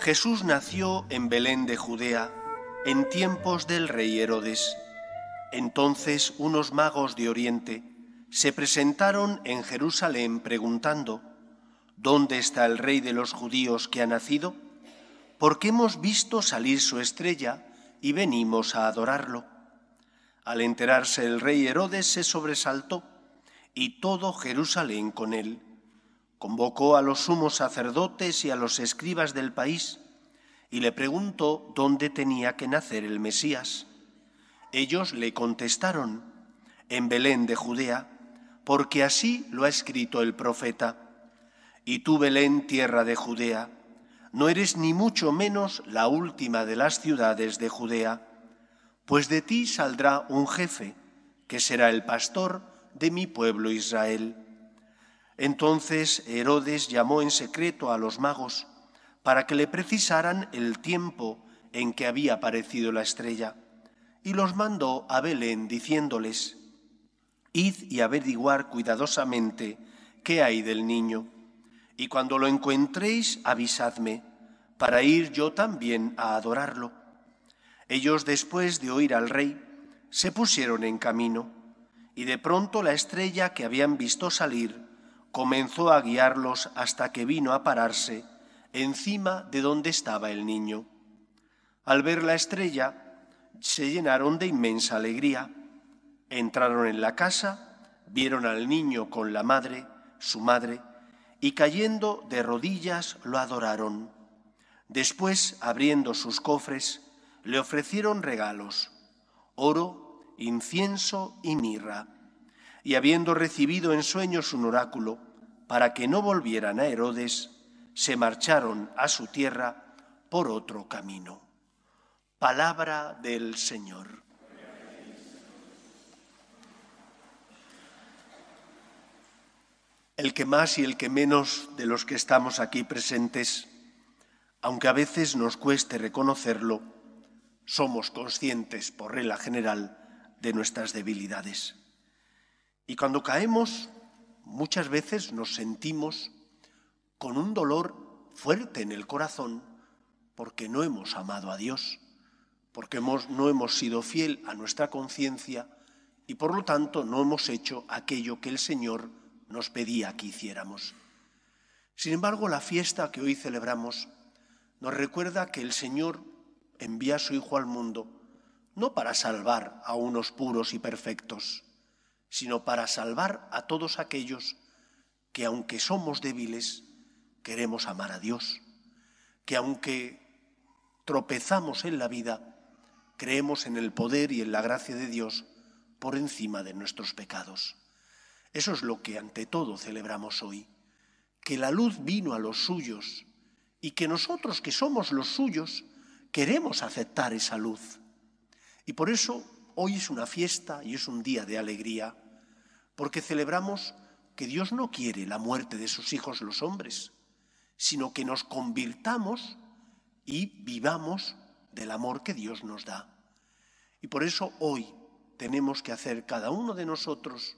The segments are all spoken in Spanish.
Jesús nació en Belén de Judea en tiempos del rey Herodes. Entonces unos magos de Oriente se presentaron en Jerusalén preguntando, ¿Dónde está el rey de los judíos que ha nacido? Porque hemos visto salir su estrella y venimos a adorarlo. Al enterarse el rey Herodes se sobresaltó y todo Jerusalén con él Convocó a los sumos sacerdotes y a los escribas del país y le preguntó dónde tenía que nacer el Mesías. Ellos le contestaron, en Belén de Judea, porque así lo ha escrito el profeta. Y tú, Belén, tierra de Judea, no eres ni mucho menos la última de las ciudades de Judea, pues de ti saldrá un jefe, que será el pastor de mi pueblo Israel. Entonces Herodes llamó en secreto a los magos para que le precisaran el tiempo en que había aparecido la estrella, y los mandó a Belén diciéndoles, Id y averiguar cuidadosamente qué hay del niño, y cuando lo encontréis avisadme, para ir yo también a adorarlo. Ellos después de oír al rey, se pusieron en camino, y de pronto la estrella que habían visto salir comenzó a guiarlos hasta que vino a pararse encima de donde estaba el niño. Al ver la estrella, se llenaron de inmensa alegría. Entraron en la casa, vieron al niño con la madre, su madre, y cayendo de rodillas lo adoraron. Después, abriendo sus cofres, le ofrecieron regalos, oro, incienso y mirra y habiendo recibido en sueños un oráculo, para que no volvieran a Herodes, se marcharon a su tierra por otro camino. Palabra del Señor. El que más y el que menos de los que estamos aquí presentes, aunque a veces nos cueste reconocerlo, somos conscientes por regla general de nuestras debilidades. Y cuando caemos, muchas veces nos sentimos con un dolor fuerte en el corazón porque no hemos amado a Dios, porque no hemos sido fiel a nuestra conciencia y por lo tanto no hemos hecho aquello que el Señor nos pedía que hiciéramos. Sin embargo, la fiesta que hoy celebramos nos recuerda que el Señor envía a su Hijo al mundo no para salvar a unos puros y perfectos, sino para salvar a todos aquellos que aunque somos débiles, queremos amar a Dios, que aunque tropezamos en la vida, creemos en el poder y en la gracia de Dios por encima de nuestros pecados. Eso es lo que ante todo celebramos hoy, que la luz vino a los suyos y que nosotros que somos los suyos queremos aceptar esa luz. Y por eso hoy es una fiesta y es un día de alegría, porque celebramos que Dios no quiere la muerte de sus hijos los hombres, sino que nos convirtamos y vivamos del amor que Dios nos da. Y por eso hoy tenemos que hacer cada uno de nosotros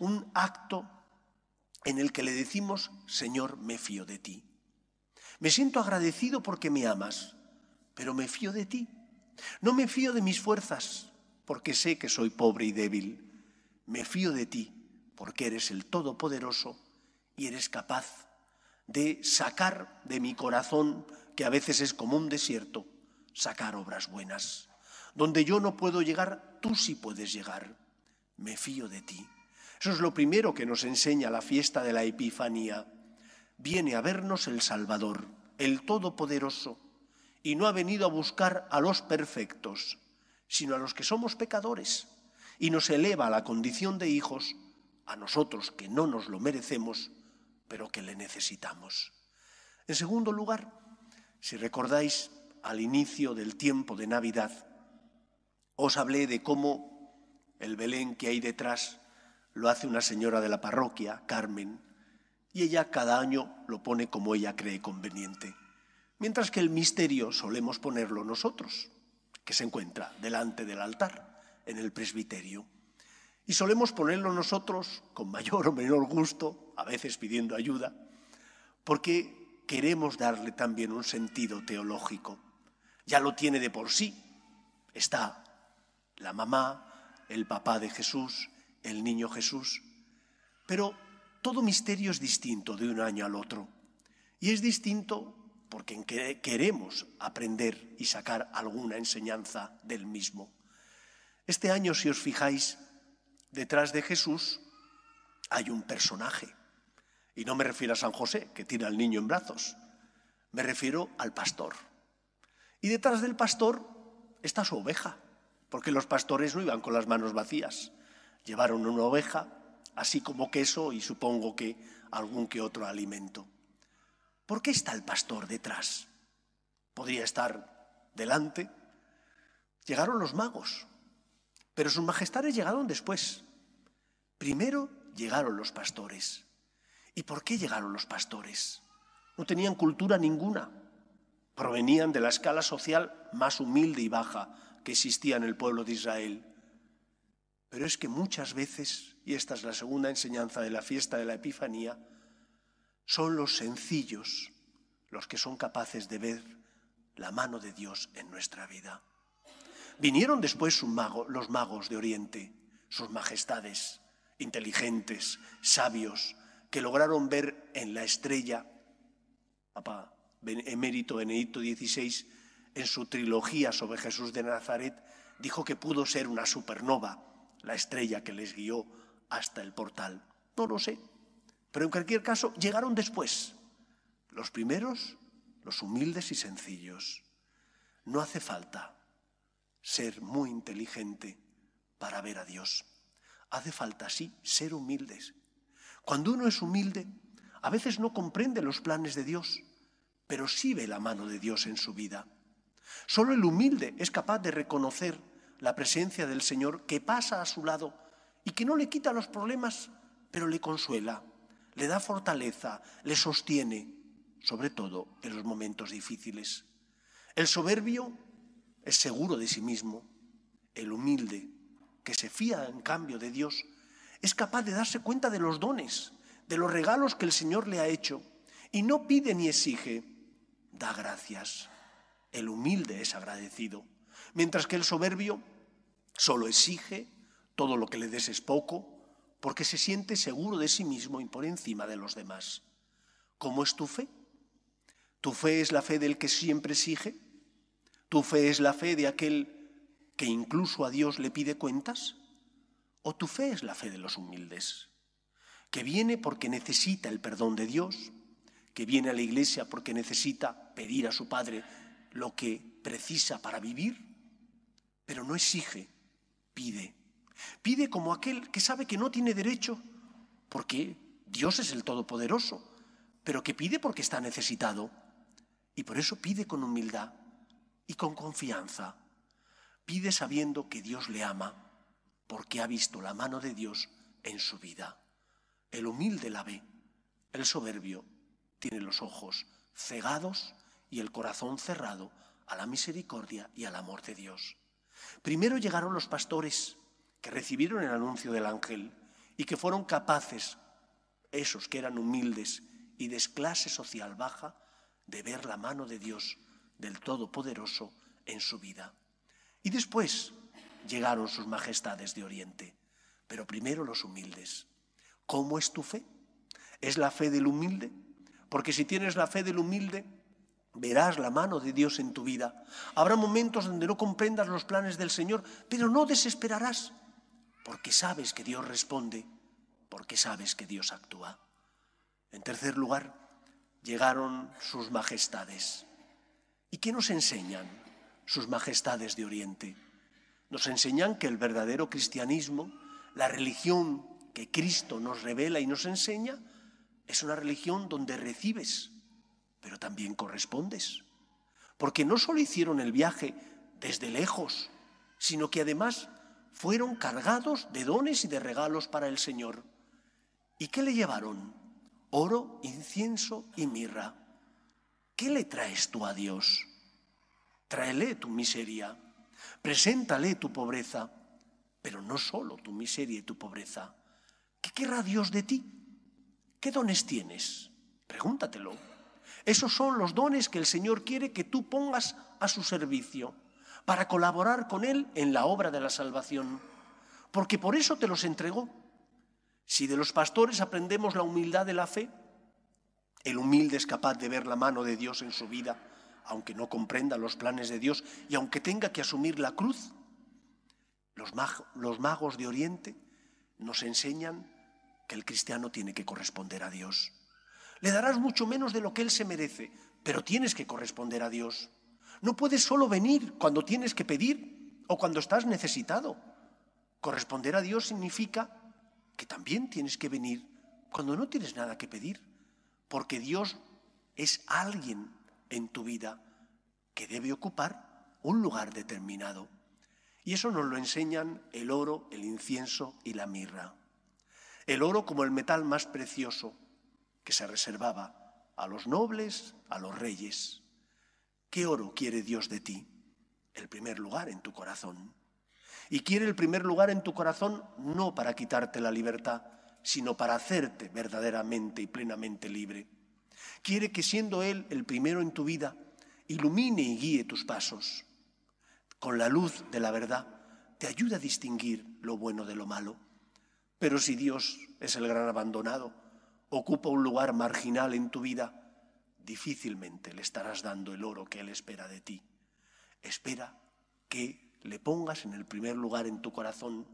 un acto en el que le decimos, Señor, me fío de ti. Me siento agradecido porque me amas, pero me fío de ti. No me fío de mis fuerzas, porque sé que soy pobre y débil me fío de ti porque eres el Todopoderoso y eres capaz de sacar de mi corazón, que a veces es como un desierto, sacar obras buenas. Donde yo no puedo llegar, tú sí puedes llegar. Me fío de ti. Eso es lo primero que nos enseña la fiesta de la Epifanía. Viene a vernos el Salvador, el Todopoderoso, y no ha venido a buscar a los perfectos, sino a los que somos pecadores y nos eleva a la condición de hijos, a nosotros que no nos lo merecemos, pero que le necesitamos. En segundo lugar, si recordáis al inicio del tiempo de Navidad, os hablé de cómo el Belén que hay detrás lo hace una señora de la parroquia, Carmen, y ella cada año lo pone como ella cree conveniente, mientras que el misterio solemos ponerlo nosotros, que se encuentra delante del altar en el presbiterio. Y solemos ponerlo nosotros con mayor o menor gusto, a veces pidiendo ayuda, porque queremos darle también un sentido teológico. Ya lo tiene de por sí. Está la mamá, el papá de Jesús, el niño Jesús. Pero todo misterio es distinto de un año al otro. Y es distinto porque queremos aprender y sacar alguna enseñanza del mismo. Este año, si os fijáis, detrás de Jesús hay un personaje. Y no me refiero a San José, que tiene al niño en brazos. Me refiero al pastor. Y detrás del pastor está su oveja, porque los pastores no iban con las manos vacías. Llevaron una oveja, así como queso y supongo que algún que otro alimento. ¿Por qué está el pastor detrás? Podría estar delante. Llegaron los magos, pero sus majestades llegaron después. Primero llegaron los pastores. ¿Y por qué llegaron los pastores? No tenían cultura ninguna. Provenían de la escala social más humilde y baja que existía en el pueblo de Israel. Pero es que muchas veces, y esta es la segunda enseñanza de la fiesta de la Epifanía, son los sencillos los que son capaces de ver la mano de Dios en nuestra vida vinieron después los magos de Oriente, sus majestades, inteligentes, sabios, que lograron ver en la estrella, papá emérito Benedicto XVI, en su trilogía sobre Jesús de Nazaret, dijo que pudo ser una supernova, la estrella que les guió hasta el portal. No lo sé, pero en cualquier caso llegaron después. Los primeros, los humildes y sencillos. No hace falta ser muy inteligente para ver a Dios. Hace falta, sí, ser humildes. Cuando uno es humilde, a veces no comprende los planes de Dios, pero sí ve la mano de Dios en su vida. Solo el humilde es capaz de reconocer la presencia del Señor que pasa a su lado y que no le quita los problemas, pero le consuela, le da fortaleza, le sostiene, sobre todo en los momentos difíciles. El soberbio es seguro de sí mismo, el humilde, que se fía en cambio de Dios, es capaz de darse cuenta de los dones, de los regalos que el Señor le ha hecho, y no pide ni exige, da gracias. El humilde es agradecido, mientras que el soberbio solo exige, todo lo que le des es poco, porque se siente seguro de sí mismo y por encima de los demás. ¿Cómo es tu fe? ¿Tu fe es la fe del que siempre exige? ¿Tu fe es la fe de aquel que incluso a Dios le pide cuentas? ¿O tu fe es la fe de los humildes? Que viene porque necesita el perdón de Dios, que viene a la iglesia porque necesita pedir a su Padre lo que precisa para vivir, pero no exige, pide. Pide como aquel que sabe que no tiene derecho, porque Dios es el Todopoderoso, pero que pide porque está necesitado. Y por eso pide con humildad y con confianza. Pide sabiendo que Dios le ama porque ha visto la mano de Dios en su vida. El humilde la ve, el soberbio tiene los ojos cegados y el corazón cerrado a la misericordia y al amor de Dios. Primero llegaron los pastores que recibieron el anuncio del ángel y que fueron capaces, esos que eran humildes y de clase social baja, de ver la mano de Dios del Todopoderoso en su vida. Y después llegaron sus majestades de Oriente, pero primero los humildes. ¿Cómo es tu fe? ¿Es la fe del humilde? Porque si tienes la fe del humilde, verás la mano de Dios en tu vida. Habrá momentos donde no comprendas los planes del Señor, pero no desesperarás, porque sabes que Dios responde, porque sabes que Dios actúa. En tercer lugar, llegaron sus majestades. ¿Y qué nos enseñan sus majestades de Oriente? Nos enseñan que el verdadero cristianismo, la religión que Cristo nos revela y nos enseña, es una religión donde recibes, pero también correspondes. Porque no solo hicieron el viaje desde lejos, sino que además fueron cargados de dones y de regalos para el Señor. ¿Y qué le llevaron? Oro, incienso y mirra. ¿Qué le traes tú a Dios? Tráele tu miseria, preséntale tu pobreza, pero no solo tu miseria y tu pobreza. ¿Qué querrá Dios de ti? ¿Qué dones tienes? Pregúntatelo. Esos son los dones que el Señor quiere que tú pongas a su servicio para colaborar con Él en la obra de la salvación, porque por eso te los entregó. Si de los pastores aprendemos la humildad de la fe, el humilde es capaz de ver la mano de Dios en su vida, aunque no comprenda los planes de Dios y aunque tenga que asumir la cruz. Los, los magos de Oriente nos enseñan que el cristiano tiene que corresponder a Dios. Le darás mucho menos de lo que Él se merece, pero tienes que corresponder a Dios. No puedes solo venir cuando tienes que pedir o cuando estás necesitado. Corresponder a Dios significa que también tienes que venir cuando no tienes nada que pedir porque Dios es alguien en tu vida que debe ocupar un lugar determinado. Y eso nos lo enseñan el oro, el incienso y la mirra. El oro como el metal más precioso que se reservaba a los nobles, a los reyes. ¿Qué oro quiere Dios de ti? El primer lugar en tu corazón. Y quiere el primer lugar en tu corazón no para quitarte la libertad, sino para hacerte verdaderamente y plenamente libre. Quiere que siendo Él el primero en tu vida, ilumine y guíe tus pasos. Con la luz de la verdad, te ayuda a distinguir lo bueno de lo malo. Pero si Dios es el gran abandonado, ocupa un lugar marginal en tu vida, difícilmente le estarás dando el oro que Él espera de ti. Espera que le pongas en el primer lugar en tu corazón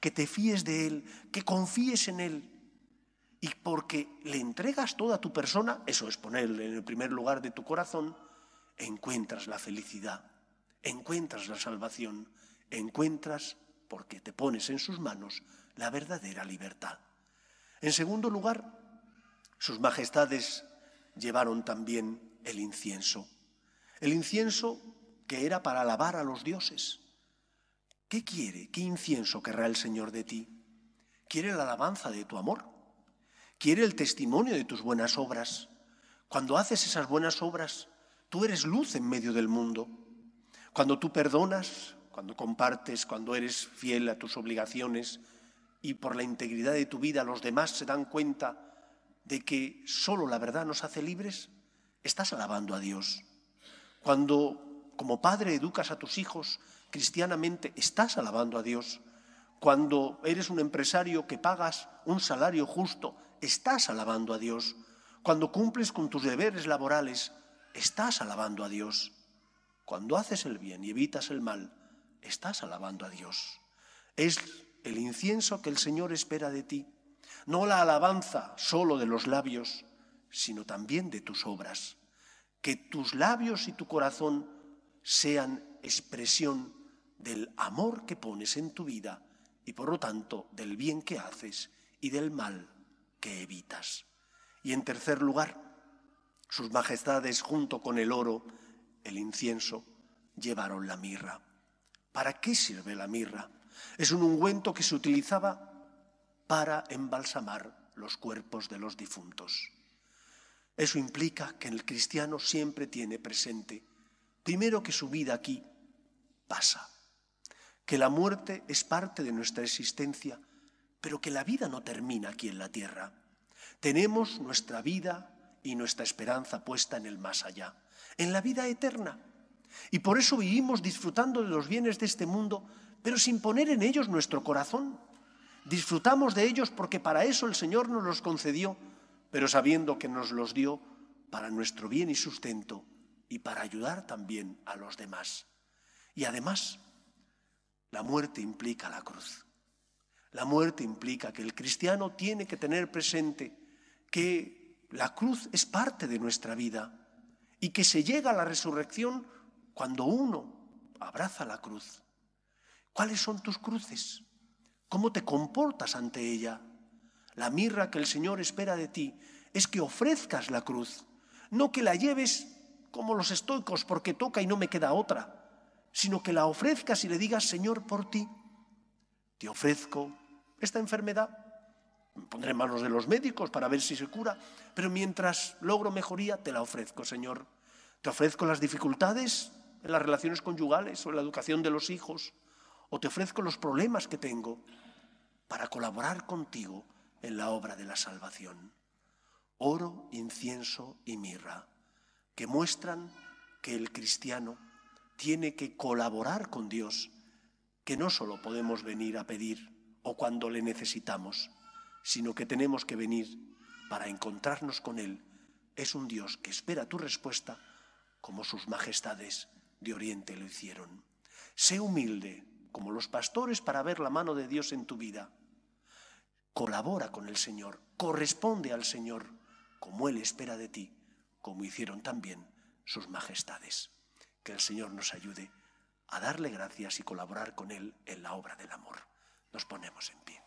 que te fíes de Él, que confíes en Él. Y porque le entregas toda tu persona, eso es ponerle en el primer lugar de tu corazón, encuentras la felicidad, encuentras la salvación, encuentras, porque te pones en sus manos, la verdadera libertad. En segundo lugar, sus majestades llevaron también el incienso. El incienso que era para alabar a los dioses. ¿Qué quiere? ¿Qué incienso querrá el Señor de ti? ¿Quiere la alabanza de tu amor? ¿Quiere el testimonio de tus buenas obras? Cuando haces esas buenas obras, tú eres luz en medio del mundo. Cuando tú perdonas, cuando compartes, cuando eres fiel a tus obligaciones y por la integridad de tu vida los demás se dan cuenta de que solo la verdad nos hace libres, estás alabando a Dios. Cuando como padre educas a tus hijos cristianamente estás alabando a Dios. Cuando eres un empresario que pagas un salario justo, estás alabando a Dios. Cuando cumples con tus deberes laborales, estás alabando a Dios. Cuando haces el bien y evitas el mal, estás alabando a Dios. Es el incienso que el Señor espera de ti, no la alabanza solo de los labios, sino también de tus obras. Que tus labios y tu corazón sean expresión del amor que pones en tu vida y por lo tanto del bien que haces y del mal que evitas. Y en tercer lugar, sus majestades junto con el oro, el incienso, llevaron la mirra. ¿Para qué sirve la mirra? Es un ungüento que se utilizaba para embalsamar los cuerpos de los difuntos. Eso implica que el cristiano siempre tiene presente, primero que su vida aquí pasa, que la muerte es parte de nuestra existencia, pero que la vida no termina aquí en la tierra. Tenemos nuestra vida y nuestra esperanza puesta en el más allá, en la vida eterna. Y por eso vivimos disfrutando de los bienes de este mundo, pero sin poner en ellos nuestro corazón. Disfrutamos de ellos porque para eso el Señor nos los concedió, pero sabiendo que nos los dio para nuestro bien y sustento y para ayudar también a los demás. Y además, la muerte implica la cruz. La muerte implica que el cristiano tiene que tener presente que la cruz es parte de nuestra vida y que se llega a la resurrección cuando uno abraza la cruz. ¿Cuáles son tus cruces? ¿Cómo te comportas ante ella? La mirra que el Señor espera de ti es que ofrezcas la cruz, no que la lleves como los estoicos porque toca y no me queda otra sino que la ofrezcas y le digas, Señor, por ti, te ofrezco esta enfermedad. pondré manos de los médicos para ver si se cura, pero mientras logro mejoría, te la ofrezco, Señor. Te ofrezco las dificultades en las relaciones conyugales o en la educación de los hijos, o te ofrezco los problemas que tengo para colaborar contigo en la obra de la salvación. Oro, incienso y mirra, que muestran que el cristiano tiene que colaborar con Dios, que no solo podemos venir a pedir o cuando le necesitamos, sino que tenemos que venir para encontrarnos con Él. Es un Dios que espera tu respuesta como sus majestades de Oriente lo hicieron. Sé humilde, como los pastores, para ver la mano de Dios en tu vida. Colabora con el Señor, corresponde al Señor, como Él espera de ti, como hicieron también sus majestades. Que el Señor nos ayude a darle gracias y colaborar con Él en la obra del amor. Nos ponemos en pie.